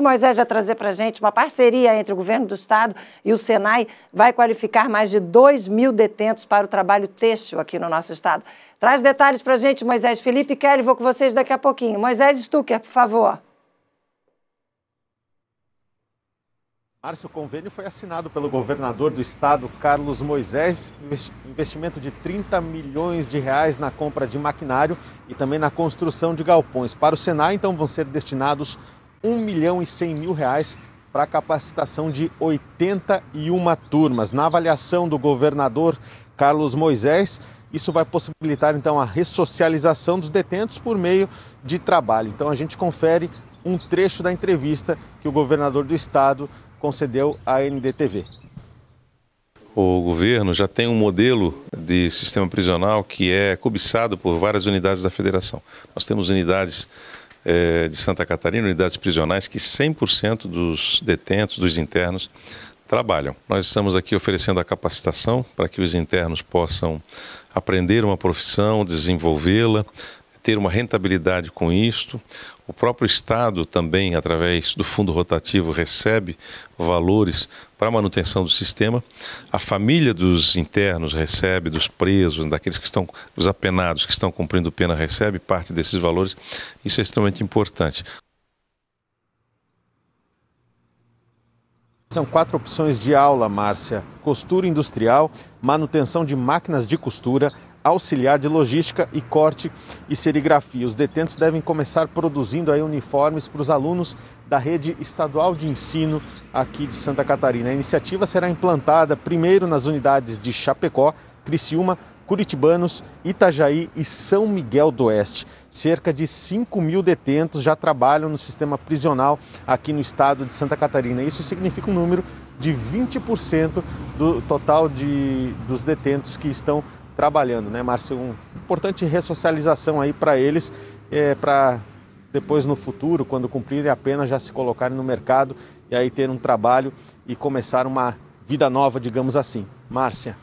Moisés vai trazer para a gente uma parceria entre o governo do estado e o Senai, vai qualificar mais de 2 mil detentos para o trabalho têxtil aqui no nosso estado. Traz detalhes para a gente, Moisés Felipe Kelly, vou com vocês daqui a pouquinho. Moisés Stucker, por favor. Márcio, o convênio foi assinado pelo governador do estado, Carlos Moisés, investimento de 30 milhões de reais na compra de maquinário e também na construção de galpões. Para o Senai, então, vão ser destinados 1 milhão e 100 mil reais para a capacitação de 81 turmas. Na avaliação do governador Carlos Moisés, isso vai possibilitar então a ressocialização dos detentos por meio de trabalho. Então a gente confere um trecho da entrevista que o governador do estado concedeu à NDTV. O governo já tem um modelo de sistema prisional que é cobiçado por várias unidades da federação. Nós temos unidades é, de Santa Catarina, unidades prisionais, que 100% dos detentos, dos internos, trabalham. Nós estamos aqui oferecendo a capacitação para que os internos possam aprender uma profissão, desenvolvê-la, ter uma rentabilidade com isto. O próprio Estado também, através do fundo rotativo, recebe valores para manutenção do sistema. A família dos internos recebe, dos presos, daqueles que estão, os apenados que estão cumprindo pena, recebe parte desses valores. Isso é extremamente importante. São quatro opções de aula, Márcia: costura industrial, manutenção de máquinas de costura, auxiliar de logística e corte e serigrafia. Os detentos devem começar produzindo aí uniformes para os alunos da rede estadual de ensino aqui de Santa Catarina. A iniciativa será implantada primeiro nas unidades de Chapecó, Criciúma, Curitibanos, Itajaí e São Miguel do Oeste. Cerca de 5 mil detentos já trabalham no sistema prisional aqui no estado de Santa Catarina. Isso significa um número de 20% do total de, dos detentos que estão trabalhando, né, Márcio? Um importante ressocialização aí para eles, é, para depois no futuro, quando cumprirem a pena, já se colocarem no mercado e aí ter um trabalho e começar uma vida nova, digamos assim. Márcia.